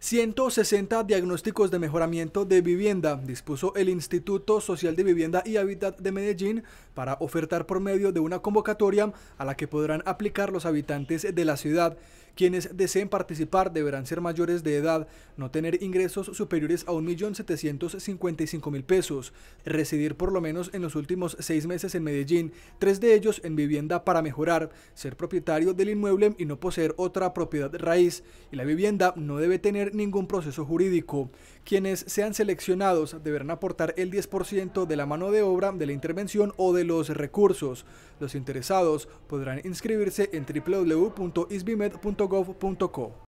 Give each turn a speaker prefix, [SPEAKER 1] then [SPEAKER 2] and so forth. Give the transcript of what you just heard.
[SPEAKER 1] 160 diagnósticos de mejoramiento de vivienda dispuso el Instituto Social de Vivienda y Hábitat de Medellín para ofertar por medio de una convocatoria a la que podrán aplicar los habitantes de la ciudad. Quienes deseen participar deberán ser mayores de edad, no tener ingresos superiores a 1.755.000 pesos, residir por lo menos en los últimos seis meses en Medellín, tres de ellos en vivienda para mejorar, ser propietario del inmueble y no poseer otra propiedad raíz, y la vivienda no debe tener ningún proceso jurídico. Quienes sean seleccionados deberán aportar el 10% de la mano de obra de la intervención o de los recursos. Los interesados podrán inscribirse en www.isbimed.gov.co.